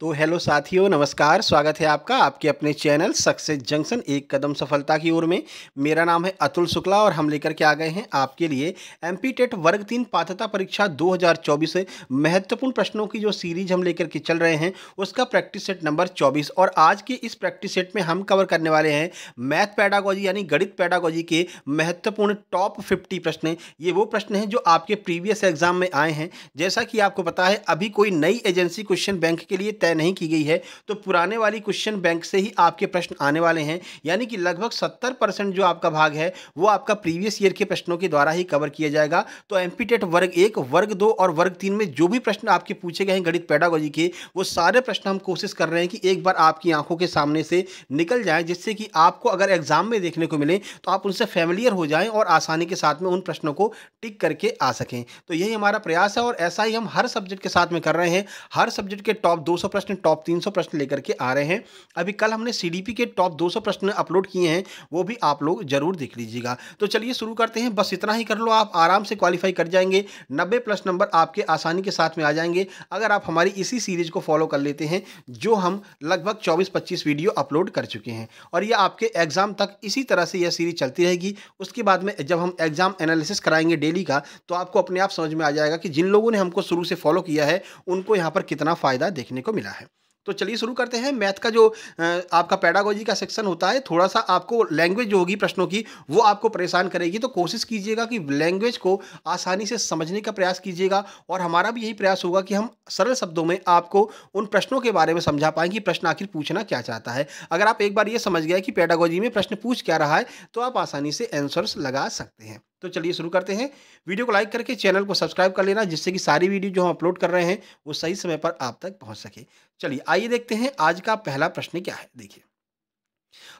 तो हेलो साथियों नमस्कार स्वागत है आपका आपके अपने चैनल सक्सेस जंक्शन एक कदम सफलता की ओर में मेरा नाम है अतुल शुक्ला और हम लेकर के आ गए हैं आपके लिए पी टेट वर्ग तीन पात्रता परीक्षा 2024 से महत्वपूर्ण प्रश्नों की जो सीरीज हम लेकर के चल रहे हैं उसका प्रैक्टिस सेट नंबर 24 और आज के इस प्रैक्टिस सेट में हम कवर करने वाले हैं मैथ पैडागोजी यानी गणित पैडागोजी के महत्वपूर्ण टॉप फिफ्टी प्रश्न ये वो प्रश्न हैं जो आपके प्रीवियस एग्जाम में आए हैं जैसा कि आपको पता है अभी कोई नई एजेंसी क्वेश्चन बैंक के लिए तय नहीं की गई है तो पुराने वाली क्वेश्चन बैंक से ही आपके प्रश्न आने वाले हैं यानी कि लगभग सत्तर परसेंट जो आपका भाग है वो आपका प्रीवियस ईयर के प्रश्नों के द्वारा ही कवर किया जाएगा तो एम वर्ग एक वर्ग दो और वर्ग तीन में जो भी प्रश्न आपके पूछे गए हैं गणित पैडागोजी के वो सारे प्रश्न हम कोशिश कर रहे हैं कि एक बार आपकी आंखों के सामने से निकल जाए जिससे कि आपको अगर एग्जाम में देखने को मिले तो आप उनसे फैमिलियर हो जाएं और आसानी के साथ में उन प्रश्नों को टिक करके आ सकें तो यही हमारा प्रयास है और ऐसा ही हम हर सब्जेक्ट के साथ में कर रहे हैं हर सब्जेक्ट के टॉप दो प्रश्न टॉप 300 प्रश्न लेकर के आ रहे हैं अभी कल हमने सीडीपी के टॉप 200 प्रश्न अपलोड किए हैं वो भी आप लोग जरूर देख लीजिएगा तो चलिए शुरू करते हैं बस इतना ही कर लो आप आराम से क्वालिफाई कर जाएंगे नब्बे प्लस नंबर आपके आसानी के साथ में आ जाएंगे अगर आप हमारी इसी सीरीज को फॉलो कर लेते हैं जो हम लगभग चौबीस पच्चीस वीडियो अपलोड कर चुके हैं और ये आपके एग्जाम तक इसी तरह से यह सीरीज चलती रहेगी उसके बाद में जब हम एग्जाम एनालिसिस कराएंगे डेली का तो आपको अपने आप समझ में आ जाएगा कि जिन लोगों ने हमको शुरू से फॉलो किया है उनको यहाँ पर कितना फ़ायदा देखने को मिला देना है तो चलिए शुरू करते हैं मैथ का जो आपका पैडागोजी का सेक्शन होता है थोड़ा सा आपको लैंग्वेज जो होगी प्रश्नों की वो आपको परेशान करेगी तो कोशिश कीजिएगा कि लैंग्वेज को आसानी से समझने का प्रयास कीजिएगा और हमारा भी यही प्रयास होगा कि हम सरल शब्दों में आपको उन प्रश्नों के बारे में समझा पाएँ कि प्रश्न आखिर पूछना क्या चाहता है अगर आप एक बार ये समझ गए कि पैडागोजी में प्रश्न पूछ क्या रहा है तो आप आसानी से एंसर्स लगा सकते हैं तो चलिए शुरू करते हैं वीडियो को लाइक करके चैनल को सब्सक्राइब कर लेना जिससे कि सारी वीडियो जो हम अपलोड कर रहे हैं वो सही समय पर आप तक पहुंच सके चलिए आइए देखते हैं आज का पहला प्रश्न क्या है देखिए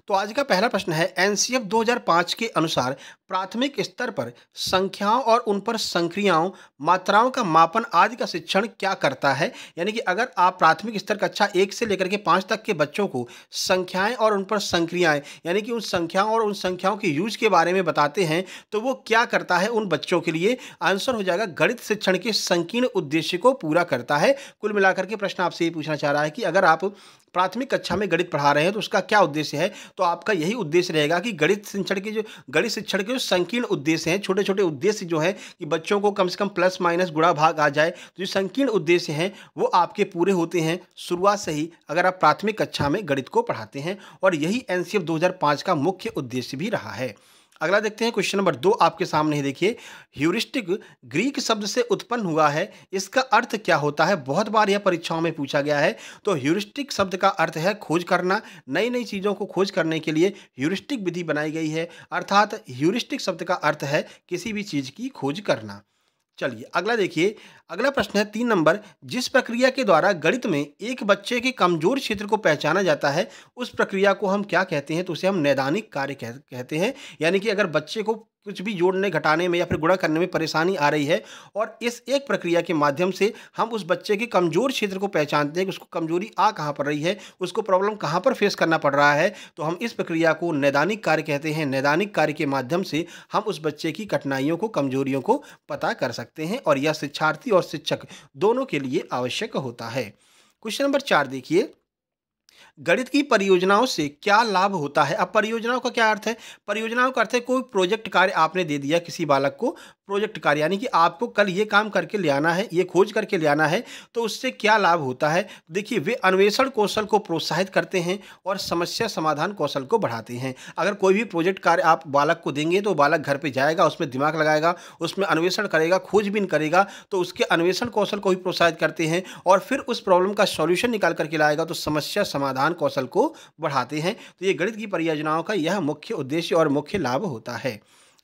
तो आज का पहला प्रश्न है एनसीएफ 2005 के अनुसार प्राथमिक स्तर पर संख्याओं और उन पर संक्रियाओं मात्राओं का मापन आदि का शिक्षण क्या करता है यानी कि अगर आप प्राथमिक स्तर कक्षा एक से लेकर के पाँच तक के बच्चों को संख्याएं और उन पर संक्रियाएं यानी कि उन संख्याओं और उन संख्याओं के यूज के बारे में बताते हैं तो वो क्या करता है उन बच्चों के लिए आंसर हो जाएगा गणित शिक्षण के संकीर्ण उद्देश्य को पूरा करता है कुल मिलाकर के प्रश्न आपसे ये पूछना चाह रहा है कि अगर आप प्राथमिक कक्षा में गणित पढ़ा रहे हैं तो उसका क्या उद्देश्य है तो आपका यही उद्देश्य रहेगा कि गणित शिक्षण के जो गणित शिक्षण के जो संकीर्ण उद्देश्य हैं छोटे छोटे उद्देश्य जो है कि बच्चों को कम से कम प्लस माइनस गुणा भाग आ जाए तो जो संकीर्ण उद्देश्य हैं वो आपके पूरे होते हैं शुरुआत से ही अगर आप प्राथमिक कक्षा में गणित को पढ़ाते हैं और यही एन सी का मुख्य उद्देश्य भी रहा है अगला देखते हैं क्वेश्चन नंबर दो आपके सामने ही देखिए ह्यूरिस्टिक ग्रीक शब्द से उत्पन्न हुआ है इसका अर्थ क्या होता है बहुत बार यह परीक्षाओं में पूछा गया है तो ह्यूरिस्टिक शब्द का अर्थ है खोज करना नई नई चीज़ों को खोज करने के लिए ह्यूरिस्टिक विधि बनाई गई है अर्थात ह्यूरिस्टिक शब्द का अर्थ है किसी भी चीज़ की खोज करना चलिए अगला देखिए अगला प्रश्न है तीन नंबर जिस प्रक्रिया के द्वारा गणित में एक बच्चे के कमजोर क्षेत्र को पहचाना जाता है उस प्रक्रिया को हम क्या कहते हैं तो उसे हम नैदानिक कार्य कह, कहते हैं यानी कि अगर बच्चे को कुछ भी जोड़ने घटाने में या फिर गुणा करने में परेशानी आ रही है और इस एक प्रक्रिया के माध्यम से हम उस बच्चे के कमज़ोर क्षेत्र को पहचानते हैं कि उसको कमजोरी आ कहाँ पर रही है उसको प्रॉब्लम कहाँ पर फेस करना पड़ रहा है तो हम इस प्रक्रिया को नैदानिक कार्य कहते हैं नैदानिक कार्य के माध्यम से हम उस बच्चे की कठिनाइयों को कमजोरियों को पता कर सकते हैं और यह शिक्षार्थी और शिक्षक दोनों के लिए आवश्यक होता है क्वेश्चन नंबर चार देखिए गणित की परियोजनाओं से क्या लाभ होता है अब परियोजनाओं का क्या अर्थ है परियोजनाओं का अर्थ है कोई प्रोजेक्ट कार्य आपने दे दिया किसी बालक को प्रोजेक्ट कार्य यानी कि आपको कल ये काम करके ले आना है ये खोज करके ले आना है तो उससे क्या लाभ होता है देखिए वे अन्वेषण कौशल को प्रोत्साहित करते हैं और समस्या समाधान कौशल को बढ़ाते हैं अगर कोई भी प्रोजेक्ट कार्य आप बालक को देंगे तो बालक घर पर जाएगा उसमें दिमाग लगाएगा उसमें अन्वेषण करेगा खोजबीन करेगा तो उसके अन्वेषण कौशल को भी प्रोत्साहित करते हैं और फिर उस प्रॉब्लम का सॉल्यूशन निकाल करके लाएगा तो समस्या समाधान ज्ञान कौशल को बढ़ाते हैं तो ये गणित की परियोजनाओं का यह मुख्य उद्देश्य और मुख्य लाभ होता है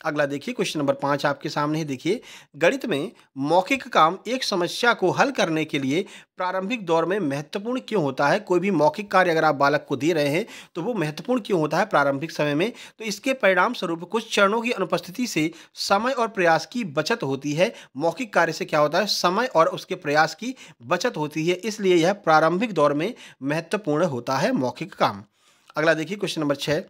अगला देखिए क्वेश्चन नंबर पाँच आपके सामने ही देखिए गणित में मौखिक काम एक समस्या को हल करने के लिए प्रारंभिक दौर में महत्वपूर्ण क्यों होता है कोई भी मौखिक कार्य अगर आप बालक को दे रहे हैं तो वो महत्वपूर्ण क्यों होता है प्रारंभिक समय में तो इसके परिणाम स्वरूप कुछ चरणों की अनुपस्थिति से समय और प्रयास की बचत होती है मौखिक कार्य से क्या होता है समय और उसके प्रयास की बचत होती है इसलिए यह प्रारंभिक दौर में महत्वपूर्ण होता है मौखिक काम अगला देखिए क्वेश्चन नंबर छः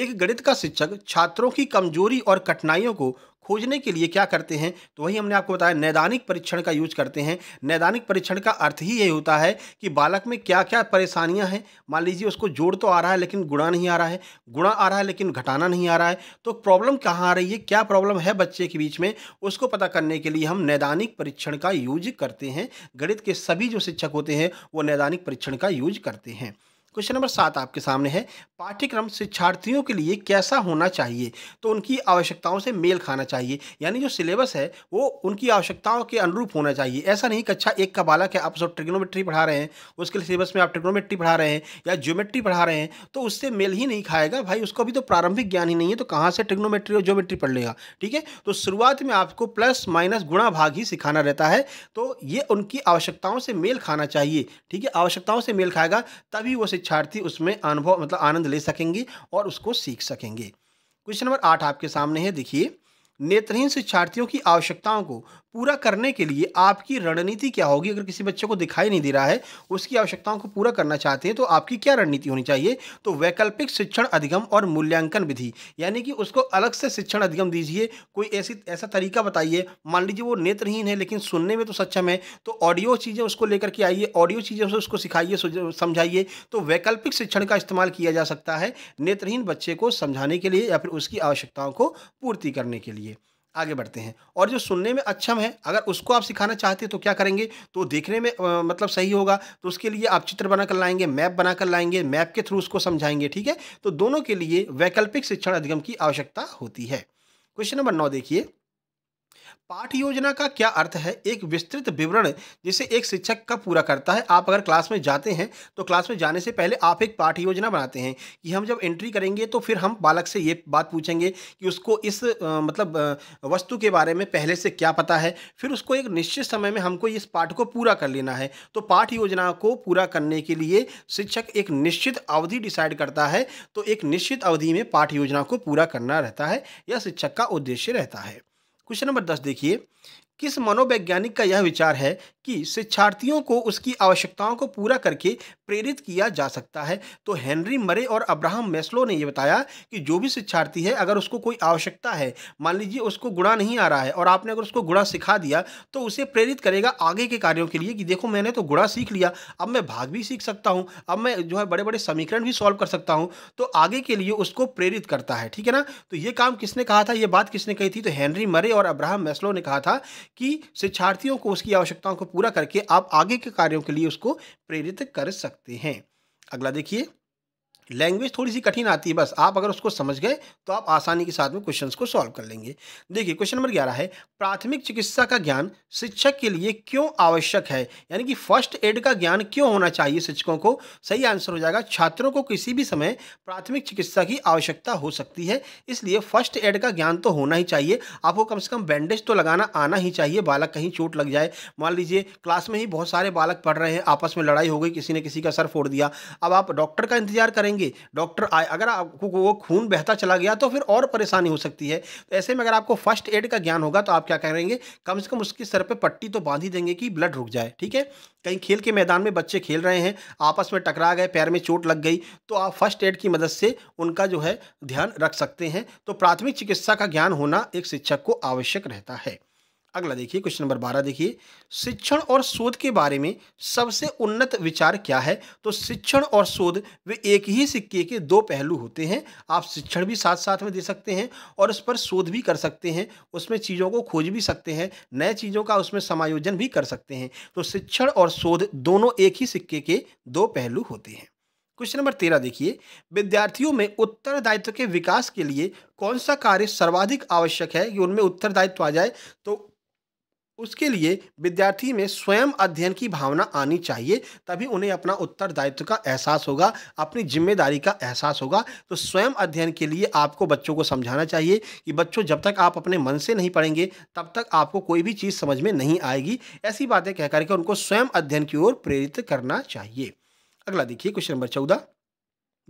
एक गणित का शिक्षक छात्रों की कमजोरी और कठिनाइयों को खोजने के लिए क्या करते हैं तो वही हमने आपको बताया नैदानिक परीक्षण का यूज करते हैं नैदानिक परीक्षण का अर्थ ही यही होता है कि बालक में क्या क्या परेशानियां हैं मान लीजिए उसको जोड़ तो आ रहा है लेकिन गुणा नहीं आ रहा है गुणा आ रहा है लेकिन घटाना नहीं आ रहा है तो प्रॉब्लम कहाँ आ रही है क्या प्रॉब्लम है बच्चे के बीच में उसको पता करने के लिए हम नैदानिक परीक्षण का यूज करते हैं गणित के सभी जो शिक्षक होते हैं वो नैदानिक परीक्षण का यूज करते हैं क्वेश्चन नंबर सात आपके सामने है पाठ्यक्रम शिक्षार्थियों के लिए कैसा होना चाहिए तो उनकी आवश्यकताओं से मेल खाना चाहिए यानी जो सिलेबस है वो उनकी आवश्यकताओं के अनुरूप होना चाहिए ऐसा नहीं कक्षा अच्छा, एक का बालक है आप सब ट्रिग्नोमेट्री पढ़ा रहे हैं उसके सिलेबस में आप ट्रिग्नोमेट्री पढ़ा रहे हैं या ज्योमेट्री पढ़ा रहे हैं तो उससे मेल ही नहीं खाएगा भाई उसको अभी तो प्रारंभिक ज्ञान ही नहीं है तो कहाँ से ट्रिग्नोमेट्री और ज्योमेट्री पढ़ लेगा ठीक है तो शुरुआत में आपको प्लस माइनस गुणा भाग ही सिखाना रहता है तो ये उनकी आवश्यकताओं से मेल खाना चाहिए ठीक है आवश्यकताओं से मेल खाएगा तभी वो शिक्षा शिक्षार्थी उसमें अनुभव मतलब आनंद ले सकेंगे और उसको सीख सकेंगे क्वेश्चन नंबर आठ आपके सामने है देखिए नेत्रहीन शिक्षार्थियों की आवश्यकताओं को पूरा करने के लिए आपकी रणनीति क्या होगी अगर किसी बच्चे को दिखाई नहीं दे रहा है उसकी आवश्यकताओं को पूरा करना चाहते हैं तो आपकी क्या रणनीति होनी चाहिए तो वैकल्पिक शिक्षण अधिगम और मूल्यांकन विधि यानी कि उसको अलग से शिक्षण अधिगम दीजिए कोई ऐसी ऐसा तरीका बताइए मान लीजिए वो नेत्रहीन है लेकिन सुनने में तो सक्षम है तो ऑडियो चीज़ें उसको लेकर के आइए ऑडियो चीज़ों से उसको सिखाइए समझाइए तो वैकल्पिक शिक्षण का इस्तेमाल किया जा सकता है नेत्रहीन बच्चे को समझाने के लिए या फिर उसकी आवश्यकताओं को पूर्ति करने के लिए आगे बढ़ते हैं और जो सुनने में अक्षम है अगर उसको आप सिखाना चाहते हैं तो क्या करेंगे तो देखने में आ, मतलब सही होगा तो उसके लिए आप चित्र बना कर लाएंगे मैप बना कर लाएंगे मैप के थ्रू उसको समझाएंगे ठीक है तो दोनों के लिए वैकल्पिक शिक्षण अधिगम की आवश्यकता होती है क्वेश्चन नंबर नौ देखिए पाठ योजना का क्या अर्थ है एक विस्तृत विवरण जिसे एक शिक्षक का पूरा करता है आप अगर क्लास में जाते हैं तो क्लास में जाने से पहले आप एक पाठ योजना बनाते हैं कि हम जब एंट्री करेंगे तो फिर हम बालक से ये बात पूछेंगे कि उसको इस आ, मतलब आ, वस्तु के बारे में पहले से क्या पता है फिर उसको एक निश्चित समय में हमको इस पाठ को पूरा कर लेना है तो पाठ योजना को पूरा करने के लिए शिक्षक एक निश्चित अवधि डिसाइड करता है तो एक निश्चित अवधि में पाठ योजना को पूरा करना रहता है यह शिक्षक का उद्देश्य रहता है क्वेश्चन नंबर दस देखिए किस मनोवैज्ञानिक का यह विचार है कि शिक्षार्थियों को उसकी आवश्यकताओं को पूरा करके प्रेरित किया जा सकता है तो हेनरी मरे और अब्राहम मेस्लो ने यह बताया कि जो भी शिक्षार्थी है अगर उसको कोई आवश्यकता है मान लीजिए उसको गुणा नहीं आ रहा है और आपने अगर उसको गुणा सिखा दिया तो उसे प्रेरित करेगा आगे के कार्यों के लिए कि देखो मैंने तो गुणा सीख लिया अब मैं भाग भी सीख सकता हूँ अब मैं जो है बड़े बड़े समीकरण भी सॉल्व कर सकता हूँ तो आगे के लिए उसको प्रेरित करता है ठीक है ना तो ये काम किसने कहा था ये बात किसने कही थी तो हेनरी मरे और अब्राहम मेस्लो ने कहा था कि शिक्षार्थियों को उसकी आवश्यकताओं को पूरा करके आप आगे के कार्यों के लिए उसको प्रेरित कर सकते हैं अगला देखिए लैंग्वेज थोड़ी सी कठिन आती है बस आप अगर उसको समझ गए तो आप आसानी के साथ में क्वेश्चन को सॉल्व कर लेंगे देखिए क्वेश्चन नंबर ग्यारह है प्राथमिक चिकित्सा का ज्ञान शिक्षक के लिए क्यों आवश्यक है यानी कि फर्स्ट एड का ज्ञान क्यों होना चाहिए शिक्षकों को सही आंसर हो जाएगा छात्रों को किसी भी समय प्राथमिक चिकित्सा की आवश्यकता हो सकती है इसलिए फर्स्ट एड का ज्ञान तो होना ही चाहिए आपको कम से कम बैंडेज तो लगाना आना ही चाहिए बालक कहीं चोट लग जाए मान लीजिए क्लास में ही बहुत सारे बालक पढ़ रहे हैं आपस में लड़ाई हो गई किसी ने किसी का सर फोड़ दिया अब आप डॉक्टर का इंतजार करेंगे करेंगे डॉक्टर अगर आपको वो खून बहता चला गया तो फिर और परेशानी हो सकती है तो ऐसे में अगर आपको फर्स्ट एड का ज्ञान होगा तो आप क्या करेंगे कम से कम उसके सर पर पट्टी तो बांध ही देंगे कि ब्लड रुक जाए ठीक है कहीं खेल के मैदान में बच्चे खेल रहे हैं आपस में टकरा गए पैर में चोट लग गई तो आप फर्स्ट एड की मदद से उनका जो है ध्यान रख सकते हैं तो प्राथमिक चिकित्सा का ज्ञान होना एक शिक्षक को आवश्यक रहता है अगला देखिए क्वेश्चन नंबर बारह देखिए शिक्षण और शोध के बारे में सबसे उन्नत विचार क्या है तो शिक्षण और शोध वे एक ही सिक्के के दो पहलू होते हैं आप शिक्षण भी साथ साथ में दे सकते हैं और उस पर शोध भी कर सकते हैं उसमें चीज़ों को खोज भी सकते हैं नए चीज़ों का उसमें समायोजन भी कर सकते हैं तो शिक्षण और शोध दोनों एक ही सिक्के के दो पहलू होते हैं क्वेश्चन नंबर तेरह देखिए विद्यार्थियों में उत्तरदायित्व के विकास के लिए कौन सा कार्य सर्वाधिक आवश्यक है कि उनमें उत्तरदायित्व आ जाए तो उसके लिए विद्यार्थी में स्वयं अध्ययन की भावना आनी चाहिए तभी उन्हें अपना उत्तरदायित्व का एहसास होगा अपनी जिम्मेदारी का एहसास होगा तो स्वयं अध्ययन के लिए आपको बच्चों को समझाना चाहिए कि बच्चों जब तक आप अपने मन से नहीं पढ़ेंगे तब तक आपको कोई भी चीज़ समझ में नहीं आएगी ऐसी बातें कह करके उनको स्वयं अध्ययन की ओर प्रेरित करना चाहिए अगला देखिए क्वेश्चन नंबर चौदह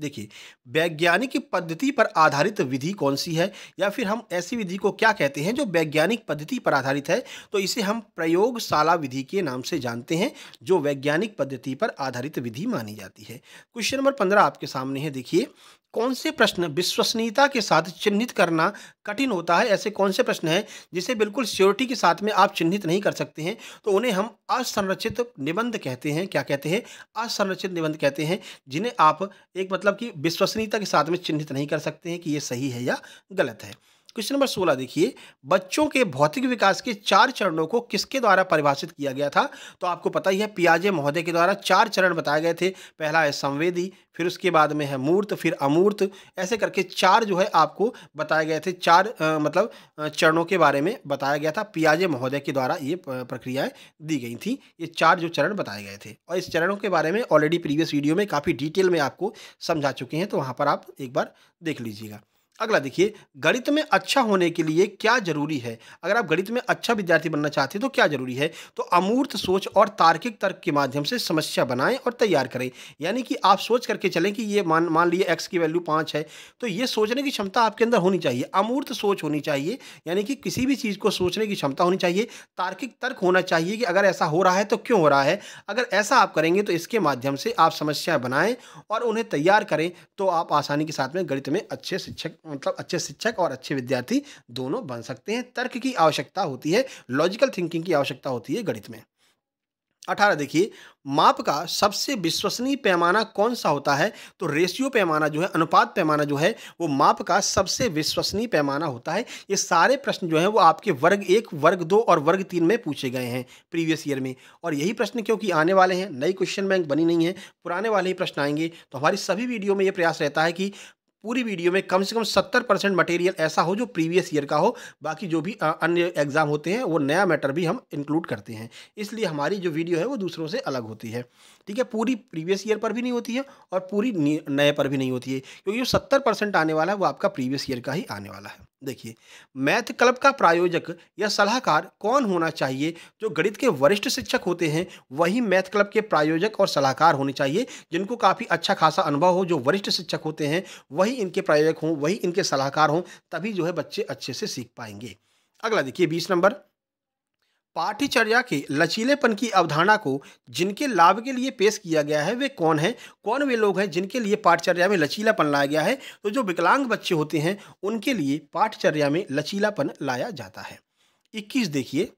देखिए वैज्ञानिक पद्धति पर आधारित विधि कौन सी है या फिर हम ऐसी विधि को क्या कहते हैं जो वैज्ञानिक पद्धति पर आधारित है तो इसे हम प्रयोगशाला विधि के नाम से जानते हैं जो वैज्ञानिक पद्धति पर आधारित विधि मानी जाती है क्वेश्चन नंबर पंद्रह आपके सामने है देखिए कौन से प्रश्न विश्वसनीयता के साथ चिन्हित करना कठिन होता है ऐसे कौन से प्रश्न हैं जिसे बिल्कुल श्योरिटी के साथ में आप चिन्हित नहीं कर सकते हैं तो उन्हें हम असंरचित निबंध कहते हैं क्या कहते हैं असंरचित निबंध कहते हैं जिन्हें आप एक मतलब मतलब कि विश्वसनीयता के साथ में चिन्हित नहीं कर सकते हैं कि ये सही है या गलत है क्वेश्चन नंबर सोलह देखिए बच्चों के भौतिक विकास के चार चरणों को किसके द्वारा परिभाषित किया गया था तो आपको पता ही है पियाजे महोदय के द्वारा चार चरण बताए गए थे पहला है संवेदी फिर उसके बाद में है मूर्त फिर अमूर्त ऐसे करके चार जो है आपको बताए गए थे चार आ, मतलब चरणों के बारे में बताया गया था पियाजे महोदय के द्वारा ये प्रक्रियाएं दी गई थी ये चार जो चरण बताए गए थे और इस चरणों के बारे में ऑलरेडी प्रीवियस वीडियो में काफ़ी डिटेल में आपको समझा चुके हैं तो वहाँ पर आप एक बार देख लीजिएगा अगला देखिए गणित में अच्छा होने के लिए क्या जरूरी है अगर आप गणित में अच्छा विद्यार्थी बनना चाहते हैं तो क्या जरूरी है तो अमूर्त सोच और तार्किक तर्क के माध्यम से समस्या बनाएं और तैयार करें यानी कि आप सोच करके चलें कि ये मान मान लिए एक्स की वैल्यू पाँच है तो ये सोचने की क्षमता आपके अंदर होनी चाहिए अमूर्त सोच होनी चाहिए यानी कि किसी भी चीज़ को सोचने की क्षमता होनी चाहिए तार्किक तर्क होना चाहिए कि अगर ऐसा हो रहा है तो क्यों हो रहा है अगर ऐसा आप करेंगे तो इसके माध्यम से आप समस्याएँ बनाएँ और उन्हें तैयार करें तो आप आसानी के साथ में गणित में अच्छे शिक्षक मतलब अच्छे शिक्षक और अच्छे विद्यार्थी दोनों बन सकते हैं तर्क की आवश्यकता होती है लॉजिकल थिंकिंग की आवश्यकता होती है गणित में अठारह देखिए माप का सबसे विश्वसनीय पैमाना कौन सा होता है तो रेशियो पैमाना जो है अनुपात पैमाना जो है वो माप का सबसे विश्वसनीय पैमाना होता है ये सारे प्रश्न जो है वो आपके वर्ग एक वर्ग दो और वर्ग तीन में पूछे गए हैं प्रीवियस ईयर में और यही प्रश्न क्योंकि आने वाले हैं नई क्वेश्चन बैंक बनी नहीं है पुराने वाले ही प्रश्न आएंगे तो हमारी सभी वीडियो में ये प्रयास रहता है कि पूरी वीडियो में कम से कम सत्तर परसेंट मटेरियल ऐसा हो जो प्रीवियस ईयर का हो बाकी जो भी अन्य एग्ज़ाम होते हैं वो नया मैटर भी हम इंक्लूड करते हैं इसलिए हमारी जो वीडियो है वो दूसरों से अलग होती है ठीक है पूरी प्रीवियस ईयर पर भी नहीं होती है और पूरी नए पर भी नहीं होती है क्योंकि जो सत्तर परसेंट आने वाला है वो आपका प्रीवियस ईयर का ही आने वाला है देखिए मैथ क्लब का प्रायोजक या सलाहकार कौन होना चाहिए जो गणित के वरिष्ठ शिक्षक होते हैं वही मैथ क्लब के प्रायोजक और सलाहकार होने चाहिए जिनको काफ़ी अच्छा खासा अनुभव हो जो वरिष्ठ शिक्षक होते हैं वही इनके प्रायोजक हों वही इनके सलाहकार हों तभी जो है बच्चे अच्छे से सीख पाएंगे अगला देखिए बीस नंबर पाठ्यचर्या के लचीलेपन की अवधारणा को जिनके लाभ के लिए पेश किया गया है वे कौन हैं कौन वे लोग हैं जिनके लिए पाठ्यचर्या में लचीलापन लाया गया है तो जो विकलांग बच्चे होते हैं उनके लिए पाठ्यचर्या में लचीलापन लाया जाता है इक्कीस देखिए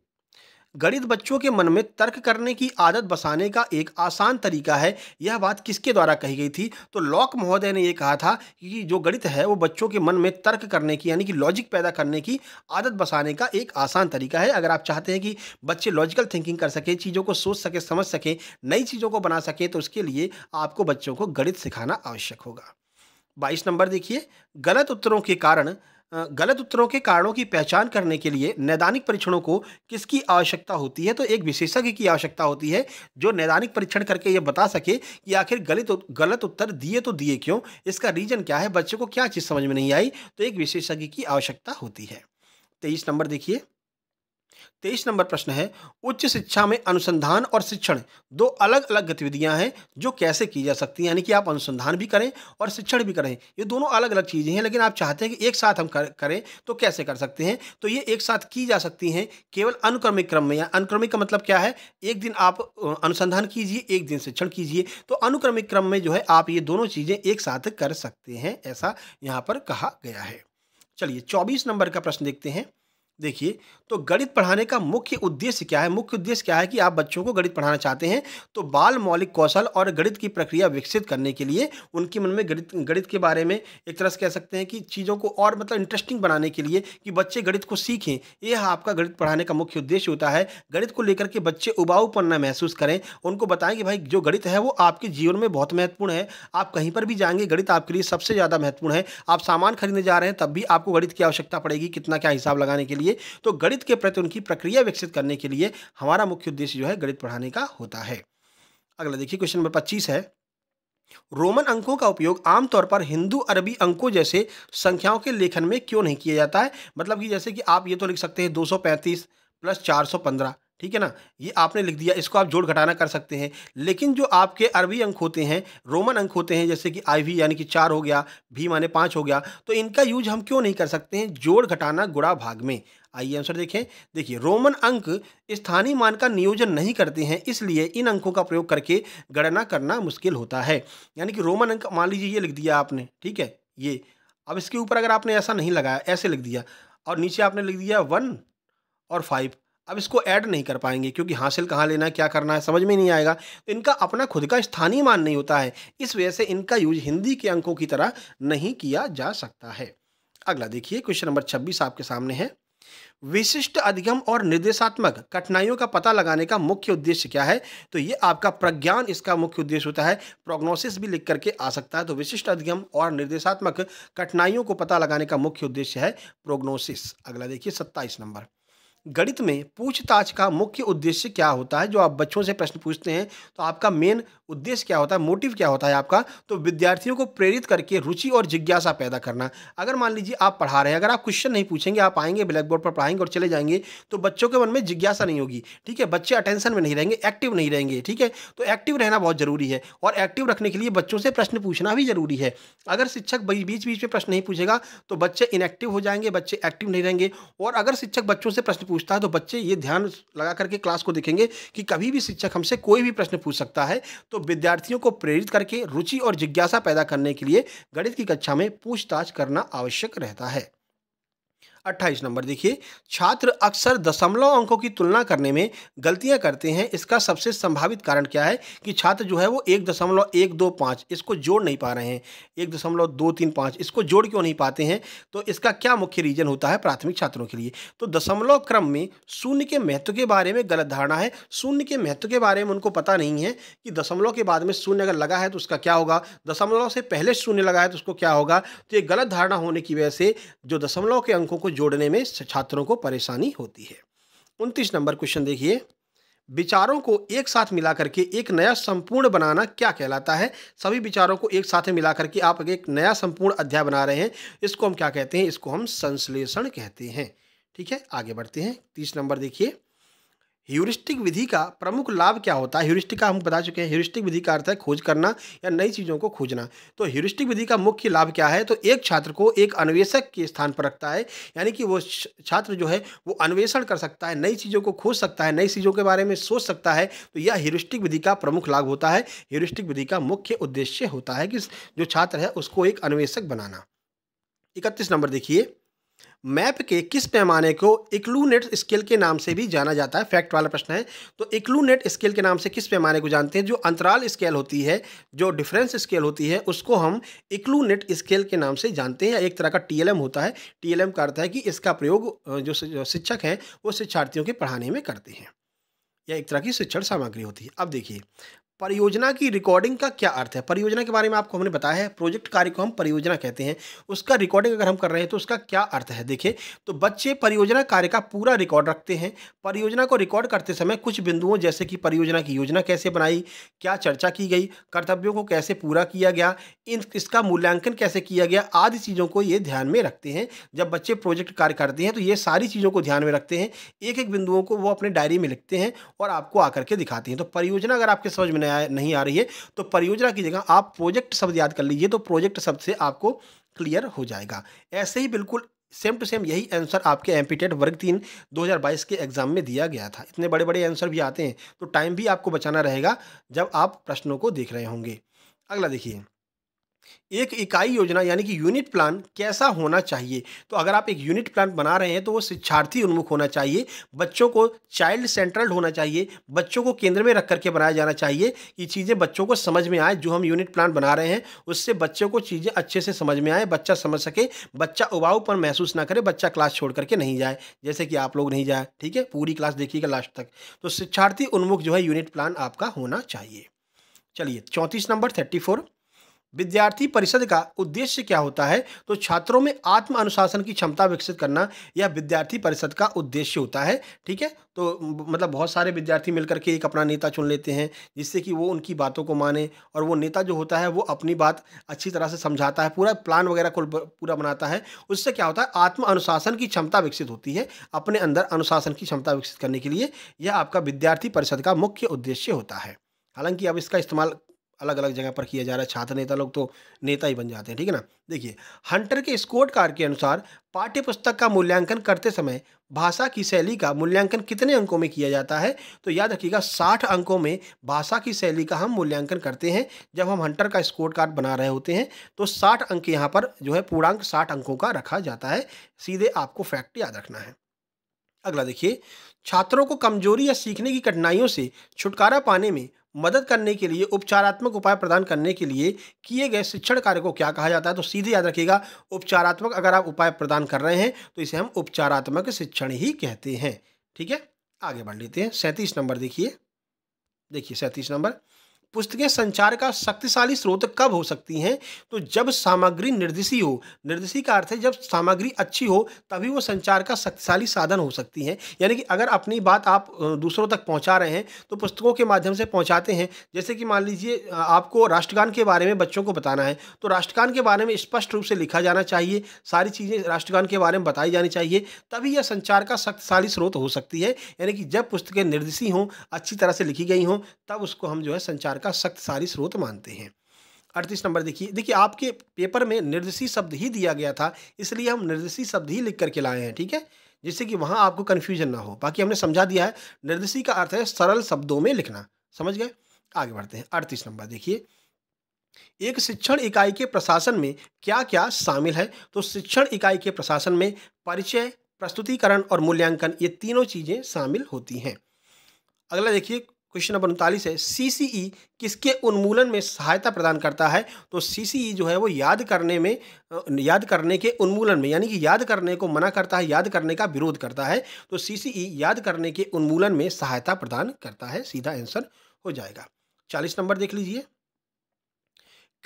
गणित बच्चों के मन में तर्क करने की आदत बसाने का एक आसान तरीका है यह बात किसके द्वारा कही गई थी तो लॉक महोदय ने यह कहा था कि जो गणित है वो बच्चों के मन में तर्क करने की यानी कि लॉजिक पैदा करने की आदत बसाने का एक आसान तरीका है अगर आप चाहते हैं कि बच्चे लॉजिकल थिंकिंग कर सकें चीज़ों को सोच सकें समझ सकें नई चीज़ों को बना सकें तो उसके लिए आपको बच्चों को गणित सिखाना आवश्यक होगा बाईस नंबर देखिए गलत उत्तरों के कारण गलत उत्तरों के कारणों की पहचान करने के लिए नैदानिक परीक्षणों को किसकी आवश्यकता होती है तो एक विशेषज्ञ की आवश्यकता होती है जो नैदानिक परीक्षण करके ये बता सके कि आखिर गलत गलत उत्तर दिए तो दिए क्यों इसका रीजन क्या है बच्चे को क्या चीज़ समझ में नहीं आई तो एक विशेषज्ञ की आवश्यकता होती है तेईस नंबर देखिए तेईस नंबर प्रश्न है उच्च शिक्षा में अनुसंधान और शिक्षण दो अलग अलग गतिविधियां हैं जो कैसे की जा सकती हैं यानी कि आप अनुसंधान भी करें और शिक्षण भी करें ये दोनों अलग अलग चीज़ें हैं लेकिन आप चाहते हैं कि एक साथ हम कर, करें तो कैसे कर सकते हैं तो ये एक साथ की जा सकती हैं केवल अनुक्रमिक क्रम में या अनुक्रमिक का मतलब क्या है एक दिन आप अनुसंधान कीजिए एक दिन शिक्षण कीजिए तो अनुक्रमिक क्रम में जो है आप ये दोनों चीज़ें एक साथ कर सकते हैं ऐसा यहाँ पर कहा गया है चलिए चौबीस नंबर का प्रश्न देखते हैं देखिए तो गणित पढ़ाने का मुख्य उद्देश्य क्या है मुख्य उद्देश्य क्या है कि आप बच्चों को गणित पढ़ाना चाहते हैं तो बाल मौलिक कौशल और गणित की प्रक्रिया विकसित करने के लिए उनके मन में गणित गणित के बारे में एक तरह से कह सकते हैं कि चीज़ों को और मतलब इंटरेस्टिंग बनाने के लिए कि बच्चे गणित को सीखें यह हाँ, आपका गणित पढ़ाने का मुख्य उद्देश्य होता है गणित को लेकर के बच्चे उबाऊपन न महसूस करें उनको बताएं कि भाई जो गणित है वो आपके जीवन में बहुत महत्वपूर्ण है आप कहीं पर भी जाएंगे गणित आपके लिए सबसे ज़्यादा महत्वपूर्ण है आप सामान खरीदने जा रहे हैं तब भी आपको गणित की आवश्यकता पड़ेगी कितना क्या हिसाब लगाने के लिए लिए तो गणित के प्रति उनकी प्रक्रिया विकसित करने के लिए हमारा मुख्य उद्देश्य जो है गणित पढ़ाने का होता है अगला देखिए क्वेश्चन नंबर पच्चीस है रोमन अंकों का उपयोग आमतौर पर हिंदू अरबी अंकों जैसे संख्याओं के लेखन में क्यों नहीं किया जाता है मतलब कि जैसे कि आप ये तो लिख सकते हैं 235 प्लस 415 ठीक है ना ये आपने लिख दिया इसको आप जोड़ घटाना कर सकते हैं लेकिन जो आपके अरबी अंक होते हैं रोमन अंक होते हैं जैसे कि आई वी यानी कि चार हो गया भी माने पाँच हो गया तो इनका यूज हम क्यों नहीं कर सकते हैं जोड़ घटाना गुड़ा भाग में आइए आंसर देखें देखिए रोमन अंक स्थानीय मान का नियोजन नहीं करते हैं इसलिए इन अंकों का प्रयोग करके गणना करना मुश्किल होता है यानी कि रोमन अंक मान लीजिए ये लिख दिया आपने ठीक है ये अब इसके ऊपर अगर आपने ऐसा नहीं लगाया ऐसे लिख दिया और नीचे आपने लिख दिया वन और फाइव अब इसको ऐड नहीं कर पाएंगे क्योंकि हासिल कहाँ लेना है क्या करना है समझ में नहीं आएगा तो इनका अपना खुद का स्थानीय मान नहीं होता है इस वजह से इनका यूज हिंदी के अंकों की तरह नहीं किया जा सकता है अगला देखिए क्वेश्चन नंबर छब्बीस आपके सामने है विशिष्ट अधिगम और निर्देशात्मक कठिनाइयों का पता लगाने का मुख्य उद्देश्य क्या है तो ये आपका प्रज्ञान इसका मुख्य उद्देश्य होता है प्रोग्नोसिस भी लिख करके आ सकता है तो विशिष्ट अधिगम और निर्देशात्मक कठिनाइयों को पता लगाने का मुख्य उद्देश्य है प्रोग्नोसिस अगला देखिए सत्ताईस नंबर गणित में पूछताछ का मुख्य उद्देश्य क्या होता है जो आप बच्चों से प्रश्न पूछते हैं तो आपका मेन उद्देश्य क्या होता है मोटिव क्या होता है आपका तो विद्यार्थियों को प्रेरित करके रुचि और जिज्ञासा पैदा करना अगर मान लीजिए आप पढ़ा रहे हैं अगर आप क्वेश्चन नहीं पूछेंगे आप आएंगे ब्लैक बोर्ड पर पढ़ाएंगे और चले जाएंगे तो बच्चों के मन में जिज्ञासा नहीं होगी ठीक है बच्चे अटेंशन में नहीं रहेंगे एक्टिव नहीं रहेंगे ठीक है तो एक्टिव रहना बहुत ज़रूरी है और एक्टिव रखने के लिए बच्चों से प्रश्न पूछना भी ज़रूरी है अगर शिक्षक बीच बीच में प्रश्न नहीं पूछेगा तो बच्चे इनएक्टिव हो जाएंगे बच्चे एक्टिव नहीं रहेंगे और अगर शिक्षक बच्चों से प्रश्न पूछता है तो बच्चे ये ध्यान लगा करके क्लास को देखेंगे कि कभी भी शिक्षक हमसे कोई भी प्रश्न पूछ सकता है तो विद्यार्थियों को प्रेरित करके रुचि और जिज्ञासा पैदा करने के लिए गणित की कक्षा में पूछताछ करना आवश्यक रहता है अट्ठाईस नंबर देखिए छात्र अक्सर दशमलव अंकों की तुलना करने में गलतियां करते हैं इसका सबसे संभावित कारण क्या है कि छात्र जो है वो एक दशमलव एक दो पाँच इसको जोड़ नहीं पा रहे हैं एक दशमलव दो तीन पाँच इसको जोड़ क्यों नहीं पाते हैं तो इसका क्या मुख्य रीजन होता है प्राथमिक छात्रों के लिए तो दशमलव क्रम में शून्य के महत्व के बारे में गलत धारणा है शून्य के महत्व के बारे में उनको पता नहीं है कि दशमलव के बाद में शून्य अगर लगा है तो उसका क्या होगा दशमलव से पहले शून्य लगा है तो उसको क्या होगा तो ये गलत धारणा होने की वजह से जो दशमलव के अंकों को जोड़ने में छात्रों को परेशानी होती है उनतीस नंबर क्वेश्चन देखिए विचारों को एक साथ मिलाकर के एक नया संपूर्ण बनाना क्या कहलाता है सभी विचारों को एक साथ मिलाकर के आप एक नया संपूर्ण अध्याय बना रहे हैं इसको हम क्या कहते हैं इसको हम संश्लेषण कहते हैं ठीक है आगे बढ़ते हैं तीस नंबर देखिए ह्यूरिस्टिक विधि का प्रमुख लाभ क्या होता है ह्यूरिस्टिक का हम बता चुके हैं ह्यूरिस्टिक विधि का अर्थ है खोज करना या नई चीज़ों को खोजना तो ह्यूरिस्टिक विधि का मुख्य लाभ क्या है तो एक छात्र को एक अन्वेषक के स्थान पर रखता है यानी कि वो छात्र जो है वो अन्वेषण कर सकता है नई चीज़ों को खोज सकता है नई चीज़ों के बारे में सोच सकता है तो यह ह्यूरिस्टिक विधि का प्रमुख लाभ होता है ह्यूरिस्टिक विधि का मुख्य उद्देश्य होता है कि जो छात्र है उसको एक अन्वेषक बनाना इकतीस नंबर देखिए मैप के किस पैमाने को इक्लूनेट स्केल के नाम से भी जाना जाता है फैक्ट वाला प्रश्न है तो इक्लूनेट स्केल के नाम से किस पैमाने को जानते हैं जो अंतराल स्केल होती है जो डिफरेंस स्केल होती है उसको हम इक्लूनेट स्केल के नाम से जानते हैं या एक तरह का टीएलएम होता है टीएलएम का अर्थ है कि इसका प्रयोग जो शिक्षक हैं वो शिक्षार्थियों के पढ़ाने में करते हैं या एक तरह की शिक्षण सामग्री होती है अब देखिए परियोजना की रिकॉर्डिंग का क्या अर्थ है परियोजना के बारे में आपको हमने बताया है प्रोजेक्ट कार्य को हम परियोजना कहते हैं उसका रिकॉर्डिंग अगर हम कर रहे हैं तो उसका क्या अर्थ है देखिए तो बच्चे परियोजना कार्य का पूरा रिकॉर्ड रखते हैं परियोजना को रिकॉर्ड करते समय कुछ बिंदुओं जैसे कि परियोजना की योजना कैसे बनाई क्या चर्चा की गई कर्तव्यों को कैसे पूरा किया गया इन इसका मूल्यांकन कैसे किया गया आदि चीज़ों को ये ध्यान में रखते हैं जब बच्चे प्रोजेक्ट कार्य करते हैं तो ये सारी चीज़ों को ध्यान में रखते हैं एक एक बिंदुओं को वो अपने डायरी में लिखते हैं और आपको आकर के दिखाते हैं तो परियोजना अगर आपके समझ में सामने आ नहीं आ रही है तो परियोजना की जगह आप प्रोजेक्ट शब्द याद कर लीजिए तो प्रोजेक्ट शब्द से आपको क्लियर हो जाएगा ऐसे ही बिल्कुल सेम टू सेम यही आंसर आपके एम टेट वर्ग तीन 2022 के एग्जाम में दिया गया था इतने बड़े बड़े आंसर भी आते हैं तो टाइम भी आपको बचाना रहेगा जब आप प्रश्नों को देख रहे होंगे अगला देखिए एक इकाई योजना यानी कि यूनिट प्लान कैसा होना चाहिए तो अगर आप एक यूनिट प्लान बना रहे हैं तो वो शिक्षार्थी उन्मुख होना चाहिए बच्चों को चाइल्ड सेंट्रल्ड होना चाहिए बच्चों को केंद्र में रख करके बनाया जाना चाहिए कि चीज़ें बच्चों को समझ में आए जो हम यूनिट प्लान बना रहे हैं उससे बच्चों को चीज़ें अच्छे से समझ में आए बच्चा समझ सके बच्चा उबाऊपन महसूस ना करे बच्चा क्लास छोड़ करके नहीं जाए जैसे कि आप लोग नहीं जाए ठीक है पूरी क्लास देखिएगा लास्ट तक तो शिक्षार्थी उन्मुख जो है यूनिट प्लान आपका होना चाहिए चलिए चौंतीस नंबर थर्टी फोर विद्यार्थी परिषद का उद्देश्य क्या होता है तो छात्रों में आत्म अनुशासन की क्षमता विकसित करना यह विद्यार्थी परिषद का उद्देश्य होता है ठीक है तो मतलब बहुत सारे विद्यार्थी मिलकर के एक अपना नेता चुन लेते हैं जिससे कि वो उनकी बातों को माने और वो नेता जो होता है वो अपनी बात अच्छी तरह से समझाता है पूरा प्लान वगैरह को पूरा बनाता है उससे क्या होता है आत्म अनुशासन की क्षमता विकसित होती है अपने अंदर अनुशासन की क्षमता विकसित करने के लिए यह आपका विद्यार्थी परिषद का मुख्य उद्देश्य होता है हालांकि अब इसका इस्तेमाल अलग अलग जगह पर किया जा रहा है छात्र नेता लोग तो नेता ही बन जाते हैं ठीक है ना देखिए हंटर के स्कोर्ट कार के अनुसार पाठ्य पुस्तक का मूल्यांकन करते समय भाषा की शैली का मूल्यांकन कितने अंकों में किया जाता है तो याद रखिएगा साठ अंकों में भाषा की शैली का हम मूल्यांकन करते हैं जब हम हंटर का स्कोर कार्ड बना रहे होते हैं तो साठ अंक यहाँ पर जो है पूर्णांक साठ अंकों का रखा जाता है सीधे आपको फैक्ट याद रखना है अगला देखिए छात्रों को कमजोरी या सीखने की कठिनाइयों से छुटकारा पाने में मदद करने के लिए उपचारात्मक उपाय प्रदान करने के लिए किए गए शिक्षण कार्य को क्या कहा जाता है तो सीधे याद रखिएगा उपचारात्मक अगर आप उपाय प्रदान कर रहे हैं तो इसे हम उपचारात्मक शिक्षण ही कहते हैं ठीक है आगे बढ़ लेते हैं सैंतीस नंबर देखिए देखिए सैंतीस नंबर पुस्तकें संचार का शक्तिशाली स्रोत कब हो सकती हैं तो जब सामग्री निर्देशी हो निर्देशी का अर्थ है जब सामग्री अच्छी हो तभी वो संचार का शक्तिशाली साधन हो सकती हैं यानी कि अगर अपनी बात आप दूसरों तक पहुंचा रहे हैं तो पुस्तकों के माध्यम से पहुंचाते हैं जैसे कि मान लीजिए आपको राष्ट्रगान के बारे में बच्चों को बताना है तो राष्ट्रगान के बारे में स्पष्ट रूप से लिखा जाना चाहिए सारी चीज़ें राष्ट्रगान के बारे में बताई जानी चाहिए तभी यह संचार का शक्तिशाली स्रोत हो सकती है यानी कि जब पुस्तकें निर्देशी हों अच्छी तरह से लिखी गई हों तब उसको हम जो है संचार का सख्त सारी स्रोत मानते हैं अड़तीस नंबर देखिए देखिए आपके पेपर में निर्देशी शब्द ही दिया गया था इसलिए हम निर्देशी शब्द ही लिख करके लाए हैं ठीक है जिससे कि वहाँ आपको कन्फ्यूजन ना हो बाकी हमने समझा दिया है निर्देशी का अर्थ है सरल शब्दों में लिखना समझ गए आगे बढ़ते हैं अड़तीस नंबर देखिए एक शिक्षण इकाई के प्रशासन में क्या क्या शामिल है तो शिक्षण इकाई के प्रशासन में परिचय प्रस्तुतिकरण और मूल्यांकन ये तीनों चीज़ें शामिल होती हैं अगला देखिए क्वेश्चन नंबर उनतालीस है सीसीई e किसके उन्मूलन में सहायता प्रदान करता है तो सीसीई e जो है वो याद करने में याद करने के उन्मूलन में यानी कि याद करने को मना करता है याद करने का विरोध करता है तो सीसीई e याद करने के उन्मूलन में सहायता प्रदान करता है सीधा आंसर हो जाएगा चालीस नंबर देख लीजिए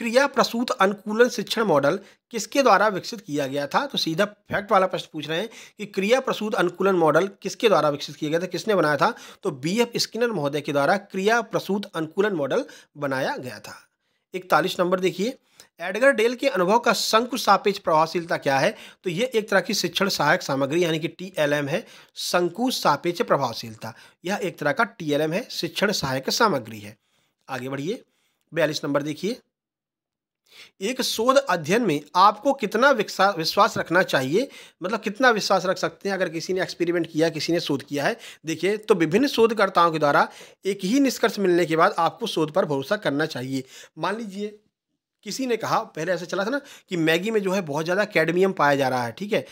क्रिया प्रसूत अनुकूलन शिक्षण मॉडल किसके द्वारा विकसित किया गया था तो सीधा फैक्ट वाला प्रश्न पूछ रहे हैं कि क्रिया प्रसूत अनुकूलन मॉडल किसके द्वारा विकसित किया गया था किसने बनाया था तो बी एफ स्किनर महोदय के द्वारा क्रिया प्रसूत अनुकूलन मॉडल बनाया गया था इकतालीस नंबर देखिए एडगर डेल के अनुभव का संकु सापेक्ष प्रभावशीलता क्या है तो ये एक तरह की शिक्षण सहायक सामग्री यानी कि टी एल एम है संकु सापेक्ष प्रभावशीलता यह एक तरह का टी एल एम है शिक्षण सहायक सामग्री है आगे बढ़िए बयालीस नंबर देखिए एक शोध अध्ययन में आपको कितना विश्वास रखना चाहिए मतलब कितना विश्वास रख सकते हैं अगर किसी ने एक्सपेरिमेंट किया किसी ने शोध किया है देखिए तो विभिन्न शोधकर्ताओं के द्वारा एक ही निष्कर्ष मिलने के बाद आपको शोध पर भरोसा करना चाहिए मान लीजिए किसी ने कहा पहले ऐसा चला था ना कि मैगी में जो है बहुत ज़्यादा कैडमियम पाया जा रहा है ठीक है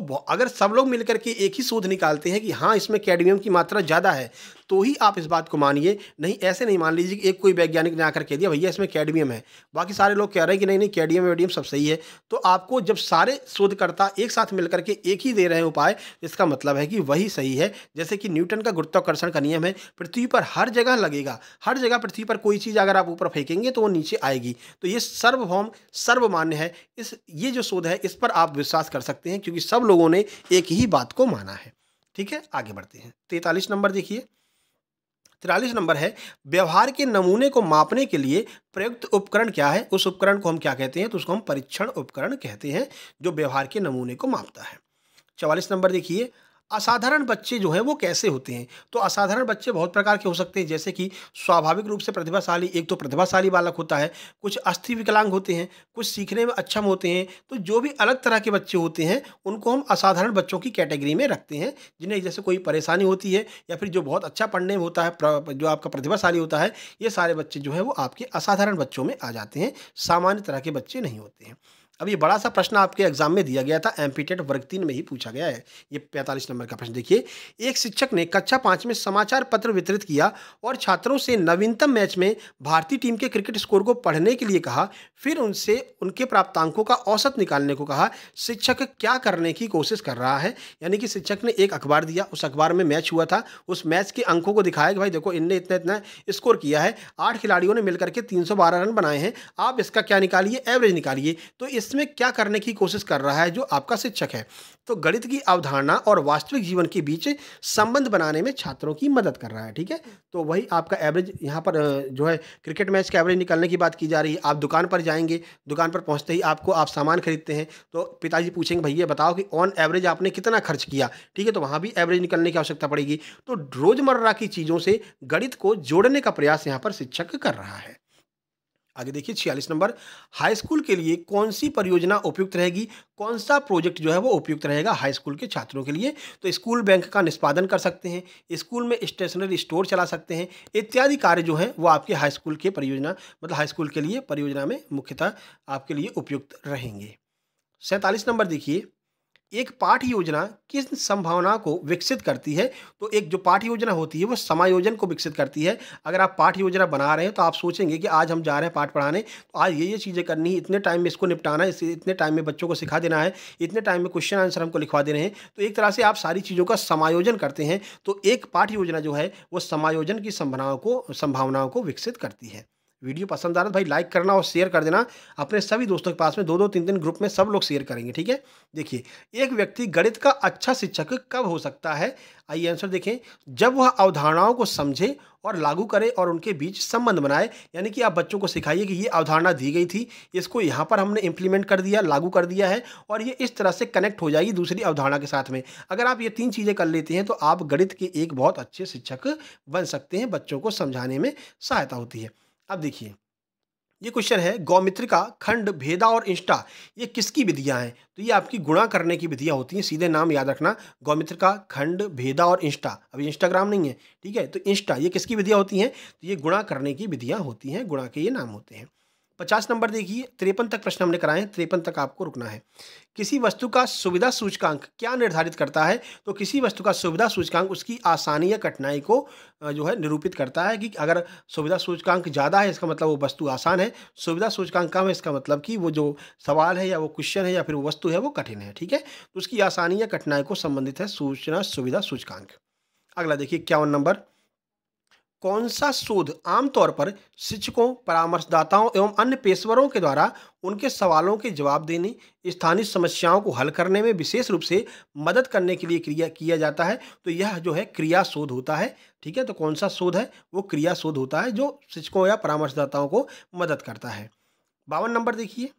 तो अगर सब लोग मिलकर के एक ही शोध निकालते हैं कि हाँ इसमें कैडमियम की मात्रा ज़्यादा है तो ही आप इस बात को मानिए नहीं ऐसे नहीं मान लीजिए कि एक कोई वैज्ञानिक ने आकर कह दिया भैया इसमें कैडमियम है बाकी सारे लोग कह रहे हैं कि नहीं नहीं कैडमियम वेडियम सब सही है तो आपको जब सारे शोधकर्ता एक साथ मिलकर के एक ही दे रहे हैं उपाय इसका मतलब है कि वही सही है जैसे कि न्यूटन का गुरुत्वाकर्षण का नियम है पृथ्वी पर हर जगह लगेगा हर जगह पृथ्वी पर कोई चीज़ अगर आप ऊपर फेंकेंगे तो वो नीचे आएगी तो ये सर्वभौम सर्वमान्य है इस ये जो शोध है इस पर आप विश्वास कर सकते हैं क्योंकि सब सब लोगों ने एक ही बात को माना है ठीक है आगे बढ़ते हैं तैतालीस नंबर देखिए तिरालीस नंबर है व्यवहार के नमूने को मापने के लिए प्रयुक्त उपकरण क्या है उस उपकरण को हम क्या कहते हैं तो उसको हम परीक्षण उपकरण कहते हैं जो व्यवहार के नमूने को मापता है चवालीस नंबर देखिए असाधारण बच्चे जो हैं वो कैसे होते हैं तो असाधारण बच्चे बहुत प्रकार के हो सकते हैं जैसे कि स्वाभाविक रूप से प्रतिभाशाली एक तो प्रतिभाशाली बालक होता है कुछ अस्थि विकलांग होते हैं कुछ सीखने में अक्षम होते हैं तो जो भी अलग तरह के बच्चे होते हैं उनको हम असाधारण बच्चों की कैटेगरी में रखते हैं जिन्हें जैसे कोई परेशानी होती है या फिर जो बहुत अच्छा पढ़ने में होता है जो आपका प्रतिभाशाली होता है ये सारे बच्चे जो है वो आपके असाधारण बच्चों में आ जाते हैं सामान्य तरह के बच्चे नहीं होते हैं अब ये बड़ा सा प्रश्न आपके एग्जाम में दिया गया था एम्पीटेड वर्ग तीन में ही पूछा गया है ये पैंतालीस नंबर का प्रश्न देखिए एक शिक्षक ने कक्षा पाँच में समाचार पत्र वितरित किया और छात्रों से नवीनतम मैच में भारतीय टीम के क्रिकेट स्कोर को पढ़ने के लिए कहा फिर उनसे उनके प्राप्तांकों का औसत निकालने को कहा शिक्षक क्या करने की कोशिश कर रहा है यानी कि शिक्षक ने एक अखबार दिया उस अखबार में मैच हुआ था उस मैच के अंकों को दिखाया कि भाई देखो इनने इतना इतना स्कोर किया है आठ खिलाड़ियों ने मिलकर के तीन रन बनाए हैं आप इसका क्या निकालिए एवरेज निकालिए तो इस इसमें क्या करने की कोशिश कर रहा है जो आपका शिक्षक है तो गणित की अवधारणा और वास्तविक जीवन के बीच संबंध बनाने में छात्रों की मदद कर रहा है ठीक है तो वही आपका एवरेज यहाँ पर जो है क्रिकेट मैच का एवरेज निकलने की बात की जा रही है आप दुकान पर जाएंगे दुकान पर पहुँचते ही आपको आप सामान खरीदते हैं तो पिताजी पूछेंगे भैया बताओ कि ऑन एवरेज आपने कितना खर्च किया ठीक है तो वहाँ भी एवरेज निकलने की आवश्यकता पड़ेगी तो रोज़मर्रा की चीज़ों से गणित को जोड़ने का प्रयास यहाँ पर शिक्षक कर रहा है आगे देखिए छियालीस नंबर हाई स्कूल के लिए कौन सी परियोजना उपयुक्त रहेगी कौन सा प्रोजेक्ट जो है वो उपयुक्त रहेगा हाई स्कूल के छात्रों के लिए तो स्कूल बैंक का निष्पादन कर सकते हैं स्कूल में स्टेशनरी स्टोर चला सकते हैं इत्यादि कार्य जो हैं वो आपके हाई स्कूल के परियोजना मतलब हाई स्कूल के लिए परियोजना में मुख्यतः आपके लिए उपयुक्त रहेंगे सैंतालीस नंबर देखिए एक पाठ योजना किस संभावना को विकसित करती है तो एक जो पाठ योजना होती है वो समायोजन को विकसित करती है अगर आप पाठ योजना बना रहे हैं तो आप सोचेंगे कि आज हम जा रहे हैं पाठ पढ़ाने तो आज ये ये चीज़ें करनी है इतने टाइम में इसको निपटाना है इतने टाइम में बच्चों को सिखा देना है इतने टाइम में क्वेश्चन आंसर हमको लिखवा देने हैं तो एक तरह से आप सारी चीज़ों का समायोजन करते हैं तो एक पाठ योजना जो है वो समायोजन की संभावनाओं को संभावनाओं को विकसित करती है वीडियो पसंद आ रहा है तो भाई लाइक करना और शेयर कर देना अपने सभी दोस्तों के पास में दो दो तीन तीन ग्रुप में सब लोग शेयर करेंगे ठीक है देखिए एक व्यक्ति गणित का अच्छा शिक्षक कब हो सकता है आइए आंसर देखें जब वह अवधारणाओं को समझे और लागू करे और उनके बीच संबंध बनाए यानी कि आप बच्चों को सिखाइए कि ये अवधारणा दी गई थी इसको यहाँ पर हमने इम्प्लीमेंट कर दिया लागू कर दिया है और ये इस तरह से कनेक्ट हो जाएगी दूसरी अवधारणा के साथ में अगर आप ये तीन चीज़ें कर लेते हैं तो आप गणित के एक बहुत अच्छे शिक्षक बन सकते हैं बच्चों को समझाने में सहायता होती है अब देखिए ये क्वेश्चन है गौमित्र का खंड भेदा और इंस्टा ये किसकी विधियां हैं तो ये आपकी गुणा करने की विधियां होती हैं सीधे नाम याद रखना गौमित्र का खंड भेदा और इंस्टा अभी इंस्टाग्राम नहीं है ठीक है तो इंस्टा ये किसकी विधियां होती हैं तो ये गुणा करने की विधियां होती हैं गुणा के ये नाम होते हैं पचास नंबर देखिए तिरपन तक प्रश्न हमने कराए हैं तिरपन तक आपको रुकना है किसी वस्तु का सुविधा सूचकांक क्या निर्धारित करता है तो किसी वस्तु का सुविधा सूचकांक उसकी आसानी या कठिनाई को जो है निरूपित करता है कि अगर सुविधा सूचकांक ज़्यादा है इसका मतलब वो वस्तु आसान है सुविधा सूचकांक कम है इसका मतलब कि वो जो सवाल है या वो क्वेश्चन है या फिर वो वस्तु है वो कठिन है ठीक है तो उसकी आसानी या कठिनाई को संबंधित है सूचना सुविधा सूचकांक अगला देखिए इक्यावन नंबर कौन सा शोध आमतौर पर शिक्षकों परामर्शदाताओं एवं अन्य पेशवरों के द्वारा उनके सवालों के जवाब देने स्थानीय समस्याओं को हल करने में विशेष रूप से मदद करने के लिए क्रिया किया जाता है तो यह जो है क्रिया शोध होता है ठीक है तो कौन सा शोध है वो क्रिया शोध होता है जो शिक्षकों या परामर्शदाताओं को मदद करता है बावन नंबर देखिए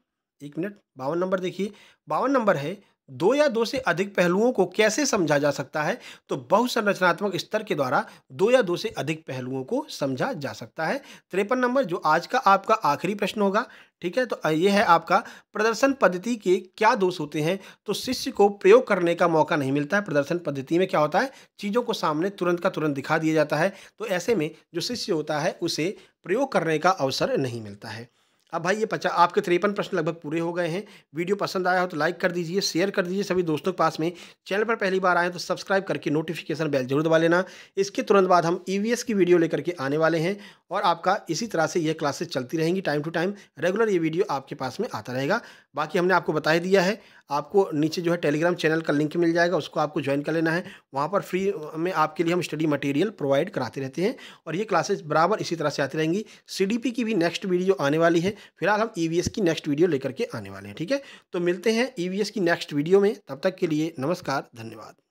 एक मिनट बावन नंबर देखिए बावन नंबर है दो या दो से अधिक पहलुओं को कैसे समझा जा सकता है तो बहुसंरचनात्मक स्तर के द्वारा दो या दो से अधिक पहलुओं को समझा जा सकता है तिरपन नंबर जो आज का आपका आखिरी प्रश्न होगा ठीक है तो ये है आपका प्रदर्शन पद्धति के क्या दोष होते हैं तो शिष्य को प्रयोग करने का मौका नहीं मिलता है प्रदर्शन पद्धति में क्या होता है चीज़ों को सामने तुरंत का तुरंत दिखा दिया जाता है तो ऐसे में जो शिष्य होता है उसे प्रयोग करने का अवसर नहीं मिलता है अब भाई ये पचास आपके तिरपन प्रश्न लगभग पूरे हो गए हैं वीडियो पसंद आया हो तो लाइक कर दीजिए शेयर कर दीजिए सभी दोस्तों के पास में चैनल पर पहली बार आए तो सब्सक्राइब करके नोटिफिकेशन बेल जरूर दबा लेना इसके तुरंत बाद हम ई e की वीडियो लेकर के आने वाले हैं और आपका इसी तरह से यह क्लासेस चलती रहेंगी टाइम टू टाइम रेगुलर ये वीडियो आपके पास में आता रहेगा बाकी हमने आपको बता ही दिया है आपको नीचे जो है टेलीग्राम चैनल का लिंक मिल जाएगा उसको आपको ज्वाइन कर लेना है वहाँ पर फ्री में आपके लिए हम स्टडी मटेरियल प्रोवाइड कराते रहते हैं और ये क्लासेस बराबर इसी तरह से आती रहेंगी सीडीपी की भी नेक्स्ट वीडियो आने वाली है फिलहाल हम ई e की नेक्स्ट वीडियो लेकर के आने वाले हैं ठीक है तो मिलते हैं ई e की नेक्स्ट वीडियो में तब तक के लिए नमस्कार धन्यवाद